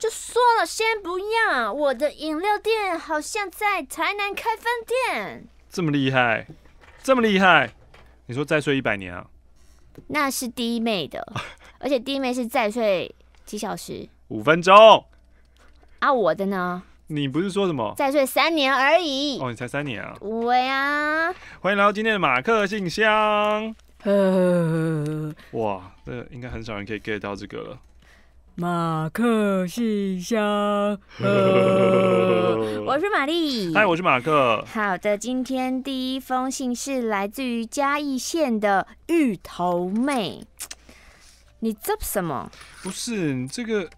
就说了，先不要。我的饮料店好像在台南开分店，这么厉害，这么厉害。你说再睡一百年啊？那是弟妹的，而且弟妹是再睡几小时，五分钟。啊，我的呢？你不是说什么再睡三年而已？哦，你才三年啊？喂啊。欢迎来到今天的马克信箱。呃，哇，这应该很少人可以 get 到这个了。马克信箱，我是玛丽，嗨，我是马克。好的，今天第一封信是来自于嘉义县的芋头妹。你折什么？不是你这个，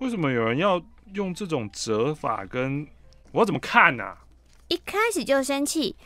为什么有人要用这种折法？跟我怎么看呢？一开始就生气。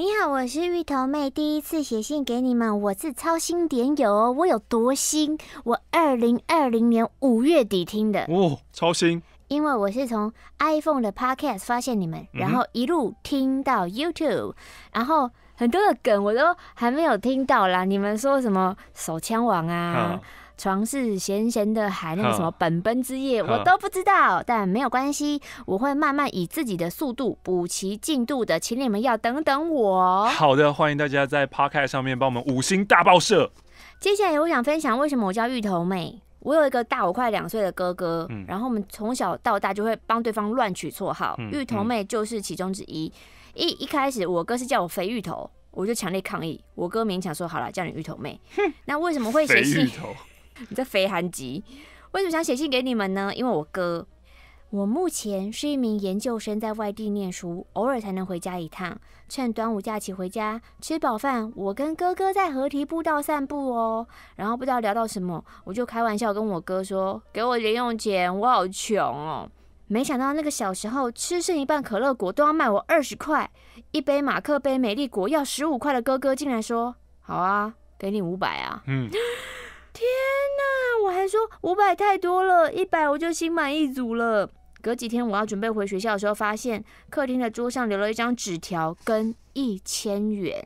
你好，我是芋头妹，第一次写信给你们。我是超新点友哦，我有多新？我二零二零年五月底听的哦，超新。因为我是从 iPhone 的 Podcast 发现你们，然后一路听到 YouTube，然后。很多的梗我都还没有听到啦，你们说什么手枪王啊，床是咸咸的海，那个什么本本之夜，我都不知道。但没有关系，我会慢慢以自己的速度补齐进度的，请你们要等等我。好的，欢迎大家在趴开上面帮我们五星大爆社。接下来我想分享为什么我叫芋头妹。我有一个大我快两岁的哥哥，然后我们从小到大就会帮对方乱取绰号，芋头妹就是其中之一。一一开始，我哥是叫我肥芋头，我就强烈抗议。我哥勉强说好了，叫你芋头妹。那为什么会写信？你这肥憨吉？为什么想写信给你们呢？因为我哥，我目前是一名研究生，在外地念书，偶尔才能回家一趟。趁端午假期回家吃饱饭，我跟哥哥在河堤步道散步哦。然后不知道聊到什么，我就开玩笑跟我哥说：“给我零用钱，我好穷哦。”没想到那个小时候吃剩一半可乐果都要卖我二十块，一杯马克杯美丽果要十五块的哥哥进来说：“好啊，给你五百啊。”嗯，天哪！我还说五百太多了，一百我就心满意足了。隔几天我要准备回学校的时候，发现客厅的桌上留了一张纸条跟一千元。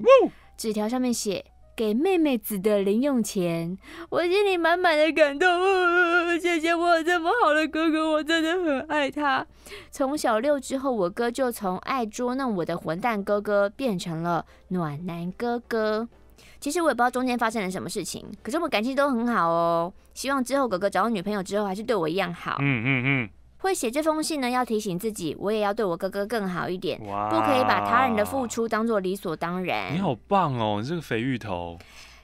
纸条上面写。给妹妹子的零用钱，我心里满满的感动。姐姐，我有这么好的哥哥，我真的很爱他。从小六之后，我哥就从爱捉弄我的混蛋哥哥，变成了暖男哥哥。其实我也不知道中间发生了什么事情，可是我们感情都很好哦。希望之后哥哥找到女朋友之后，还是对我一样好。嗯嗯嗯。会写这封信呢，要提醒自己，我也要对我哥哥更好一点，不可以把他人的付出当做理所当然。你好棒哦，你这个肥芋头，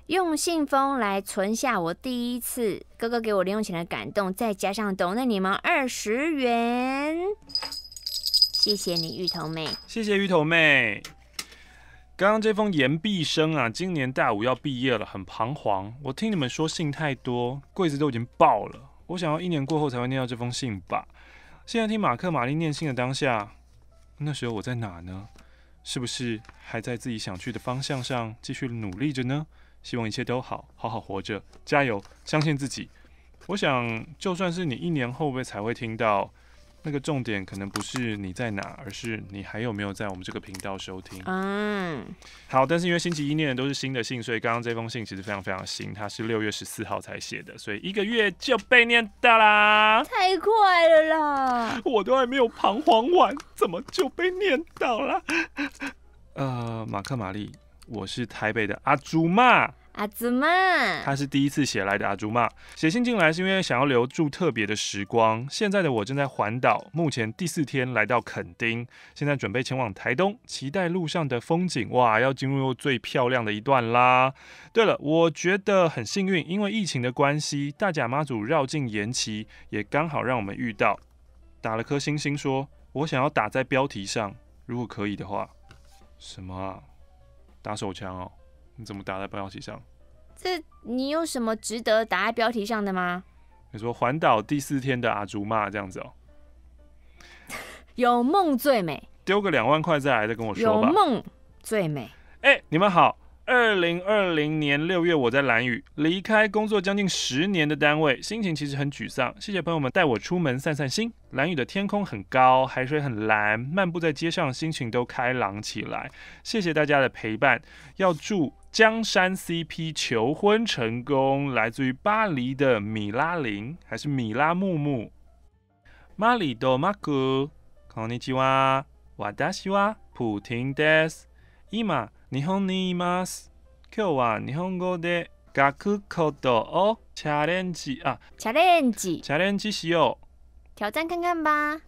用信封来存下我第一次哥哥给我零用钱的感动，再加上懂那你们二十元，谢谢你芋头妹，谢谢芋头妹。刚刚这封言毕生啊，今年大五要毕业了，很彷徨。我听你们说信太多，柜子都已经爆了。我想要一年过后才会念到这封信吧。现在听马克·玛丽念信的当下，那时候我在哪呢？是不是还在自己想去的方向上继续努力着呢？希望一切都好，好好活着，加油，相信自己。我想，就算是你一年后，会不会才会听到？那个重点可能不是你在哪，而是你还有没有在我们这个频道收听。嗯，好，但是因为星期一念的都是新的信，所以刚刚这封信其实非常非常新，它是六月十四号才写的，所以一个月就被念到啦，太快了啦！我都还没有彷徨完，怎么就被念到了？呃，马克玛丽，我是台北的阿朱嘛。阿祖妈，他是第一次写来的阿祖妈，写信进来是因为想要留住特别的时光。现在的我正在环岛，目前第四天来到垦丁，现在准备前往台东，期待路上的风景。哇，要进入最漂亮的一段啦！对了，我觉得很幸运，因为疫情的关系，大甲妈祖绕境延期，也刚好让我们遇到。打了颗星星，说我想要打在标题上，如果可以的话。什么啊？打手枪哦。你怎么打在标题上？这你有什么值得打在标题上的吗？你说环岛第四天的阿竹骂这样子哦，有梦最美，丢个两万块再来再跟我说吧。有梦最美，哎，你们好。二零二零年六月，我在兰屿离开工作将近十年的单位，心情其实很沮丧。谢谢朋友们带我出门散散心。兰屿的天空很高，海水很蓝，漫步在街上，心情都开朗起来。谢谢大家的陪伴。要祝江山 CP 求婚成功。来自于巴黎的米拉琳，还是米拉木木。马里多马克，こんにちは。私はプーです。今。日本にいます。今日は日本語で書くことをチャレンジ、あ、チャレンジ。チャレンジしよう。挑戦看看吧。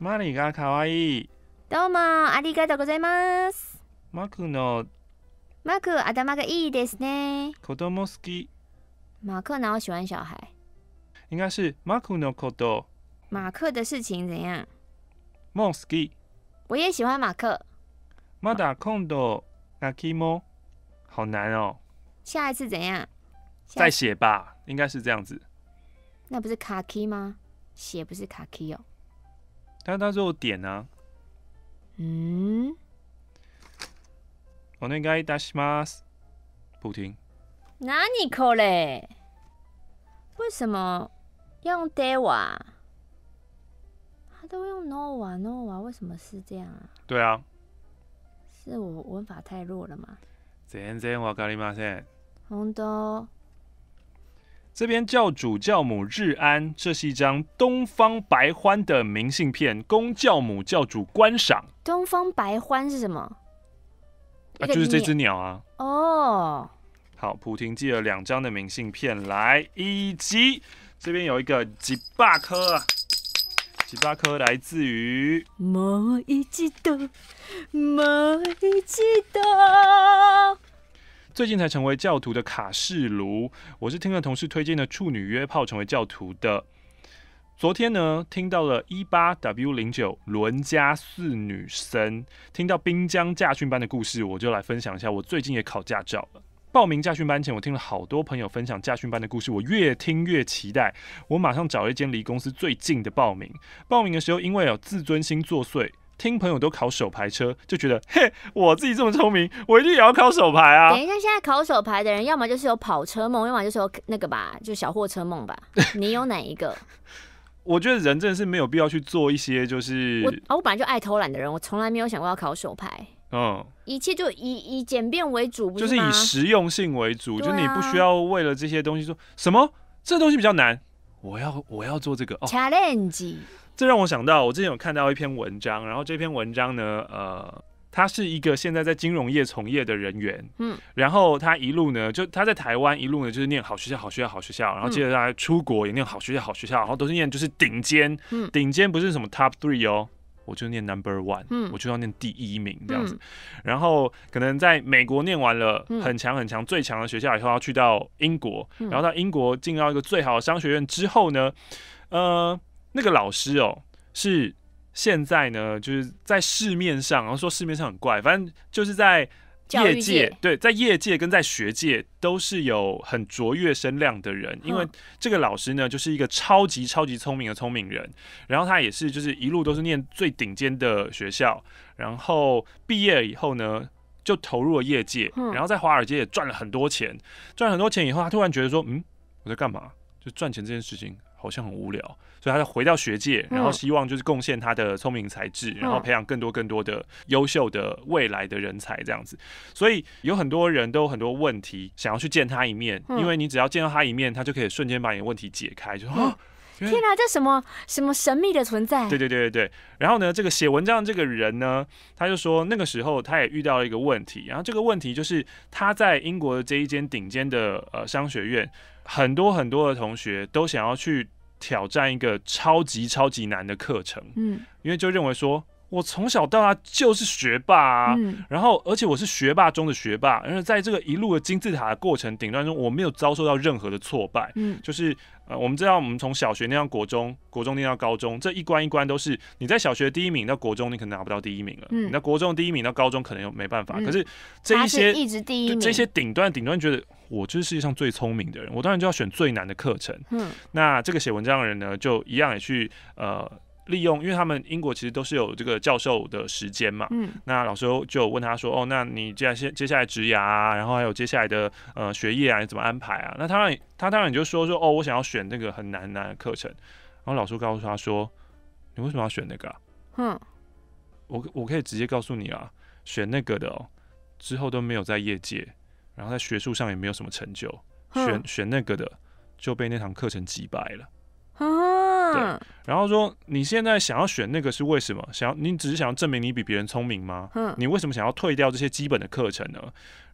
マリがかわいい。どうもありがとうございます。マクのマク頭がいいですね。子供好き。マク哪有喜欢小孩？应该是マクのこと。马ク的事情怎样？もう好き。我也喜欢まだ今度卡基么？好难哦。下一次怎样？再写吧，应该是这样子。那不是卡基吗？写不是卡基哦。但他说点呢？嗯。我那应该达西吗？不听。哪里错嘞？为什么用 d 戴瓦？他都用 no 啊 no 啊，为什么是这样啊？对啊。是我文法太弱了吗？然真，かりません。本当。这边教主教母日安，这是一张东方白欢的明信片，供教母教主观赏。东方白欢是什么？啊，就是这只鸟啊。哦。好，普婷寄了两张的明信片来，以及这边有一个几百颗。七八颗来自于。一一最近才成为教徒的卡士卢，我是听了同事推荐的处女约炮成为教徒的。昨天呢，听到了一八 W 零九伦家四女生听到滨江驾训班的故事，我就来分享一下。我最近也考驾照了。报名驾训班前，我听了好多朋友分享驾训班的故事，我越听越期待。我马上找一间离公司最近的报名。报名的时候，因为有自尊心作祟，听朋友都考手牌车，就觉得嘿，我自己这么聪明，我一定也要考手牌啊！等一下，现在考手牌的人，要么就是有跑车梦，要么就是有那个吧，就小货车梦吧。你有哪一个？我觉得人真的是没有必要去做一些，就是我啊，我本来就爱偷懒的人，我从来没有想过要考手牌。嗯，一切就以以简便为主，就是以实用性为主，就你不需要为了这些东西说什么，这东西比较难，我要我要做这个哦、challenge。这让我想到，我之前有看到一篇文章，然后这篇文章呢，呃，他是一个现在在金融业从业的人员，嗯，然后他一路呢，就他在台湾一路呢，就是念好学校、好学校、好学校，然后接着他出国也念好学校、好学校，然后都是念就是顶尖，顶尖不是什么 top three 哦。我就念 number one，我就要念第一名这样子，然后可能在美国念完了很强很强最强的学校以后，要去到英国，然后到英国进到一个最好的商学院之后呢，呃，那个老师哦，是现在呢就是在市面上，然后说市面上很怪，反正就是在。业界对，在业界跟在学界都是有很卓越声量的人，因为这个老师呢，就是一个超级超级聪明的聪明人。然后他也是就是一路都是念最顶尖的学校，然后毕业以后呢，就投入了业界，然后在华尔街也赚了很多钱，赚了很多钱以后，他突然觉得说，嗯，我在干嘛？就赚钱这件事情。好像很无聊，所以他就回到学界，然后希望就是贡献他的聪明才智，然后培养更多更多的优秀的未来的人才这样子。所以有很多人都有很多问题想要去见他一面，因为你只要见到他一面，他就可以瞬间把你的问题解开，就说。天啊，这什么什么神秘的存在？对对对对对。然后呢，这个写文章这个人呢，他就说那个时候他也遇到了一个问题。然后这个问题就是他在英国的这一间顶尖的呃商学院，很多很多的同学都想要去挑战一个超级超级难的课程。嗯，因为就认为说。我从小到大就是学霸，啊，然后而且我是学霸中的学霸，而且在这个一路的金字塔的过程顶端中，我没有遭受到任何的挫败。嗯，就是呃，我们知道，我们从小学念到国中，国中念到高中，这一关一关都是，你在小学第一名到国中你可能拿不到第一名了，嗯，那国中第一名到高中可能又没办法，可是这一些一直第一名，这些顶端顶端觉得我就是世界上最聪明的人，我当然就要选最难的课程。嗯，那这个写文章的人呢，就一样也去呃。利用，因为他们英国其实都是有这个教授的时间嘛。嗯，那老师就问他说：“哦，那你接下来接下来涯、啊，然后还有接下来的呃学业啊，你怎么安排啊？”那他他当然就说说：“哦，我想要选那个很难难的课程。”然后老师告诉他说：“你为什么要选那个？”嗯，我我可以直接告诉你啊，选那个的哦，之后都没有在业界，然后在学术上也没有什么成就。选选那个的就被那堂课程击败了。啊，对，然后说你现在想要选那个是为什么？想要你只是想要证明你比别人聪明吗？嗯，你为什么想要退掉这些基本的课程呢？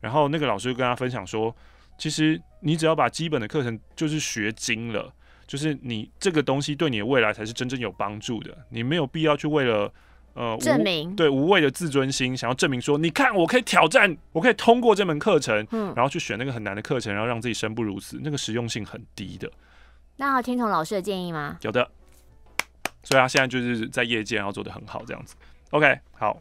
然后那个老师跟他分享说，其实你只要把基本的课程就是学精了，就是你这个东西对你的未来才是真正有帮助的。你没有必要去为了呃证明对无谓的自尊心，想要证明说你看我可以挑战，我可以通过这门课程，嗯，然后去选那个很难的课程，然后让自己生不如死，那个实用性很低的。那听从老师的建议吗？有的，所以他现在就是在业界然后做的很好这样子。OK，好。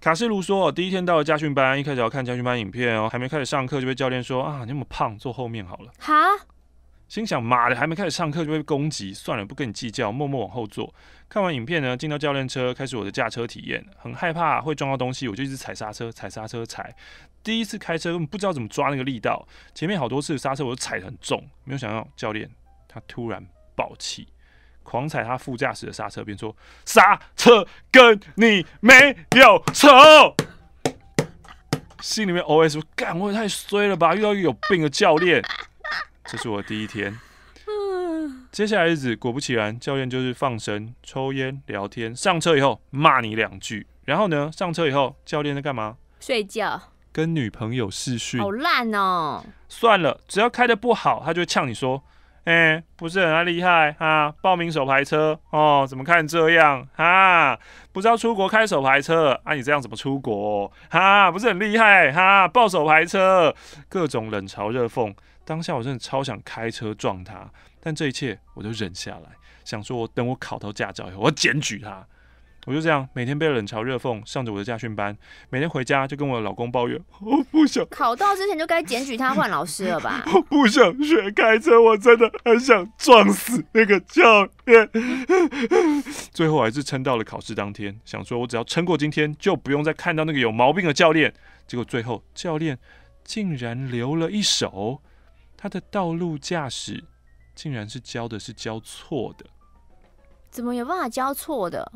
卡斯卢说，第一天到了家训班，一开始要看家训班影片哦，还没开始上课就被教练说啊，你那么胖，坐后面好了。哈，心想妈的，还没开始上课就被攻击，算了，不跟你计较，默默往后坐。看完影片呢，进到教练车，开始我的驾车体验，很害怕会撞到东西，我就一直踩刹车，踩刹车，踩。第一次开车，不知道怎么抓那个力道，前面好多次刹车我都踩得很重，没有想到教练。他突然爆气，狂踩他副驾驶的刹车，便说：“刹车，跟你没有仇。”心里面 OS：“ 干，我也太衰了吧！遇到一个有病的教练，这是我第一天。”接下来日子果不其然，教练就是放神抽烟、聊天。上车以后骂你两句，然后呢，上车以后教练在干嘛？睡觉，跟女朋友试训。好烂哦！算了，只要开的不好，他就呛你说。哎，不是很厉害哈，报名手牌车哦，怎么看这样哈？不知道出国开手牌车啊？你这样怎么出国哈？不是很厉害哈，报手牌车，各种冷嘲热讽，当下我真的超想开车撞他，但这一切我都忍下来，想说，等我考到驾照以后，我检举他。我就这样每天被冷嘲热讽，上着我的驾训班，每天回家就跟我的老公抱怨，我不想考到之前就该检举他换老师了吧，我不想学开车，我真的很想撞死那个教练。最后还是撑到了考试当天，想说我只要撑过今天，就不用再看到那个有毛病的教练。结果最后教练竟然留了一手，他的道路驾驶竟然是教的是教错的，怎么有办法教错的？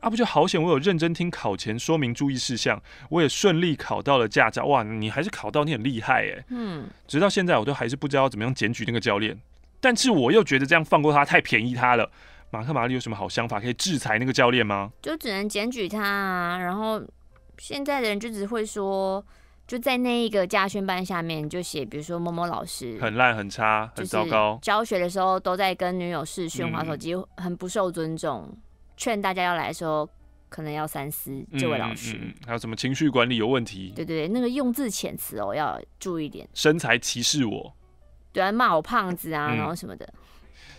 啊不就好险！我有认真听考前说明注意事项，我也顺利考到了驾照。哇，你还是考到，你很厉害哎。嗯。直到现在，我都还是不知道怎么样检举那个教练。但是我又觉得这样放过他太便宜他了。马克·马丽有什么好想法可以制裁那个教练吗？就只能检举他啊。然后现在的人就只会说，就在那一个家训班下面就写，比如说某某老师很烂、很差、很糟糕，教学的时候都在跟女友试训、滑手机，很不受尊重。劝大家要来的时候，可能要三思。这位老师还有什么情绪管理有问题？对对对，那个用字遣词哦，要注意点。身材歧视我，对，骂我胖子啊，然后什么的。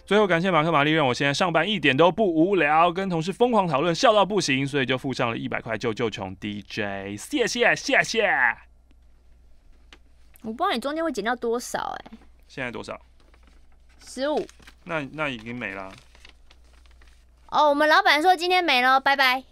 最后感谢马克·马利，让我现在上班一点都不无聊，跟同事疯狂讨论，笑到不行，所以就附上了一百块救救穷 DJ，谢谢谢谢。我不知道你中间会减掉多少哎。现在多少？十五。那那已经没了。哦，我们老板说今天没了，拜拜。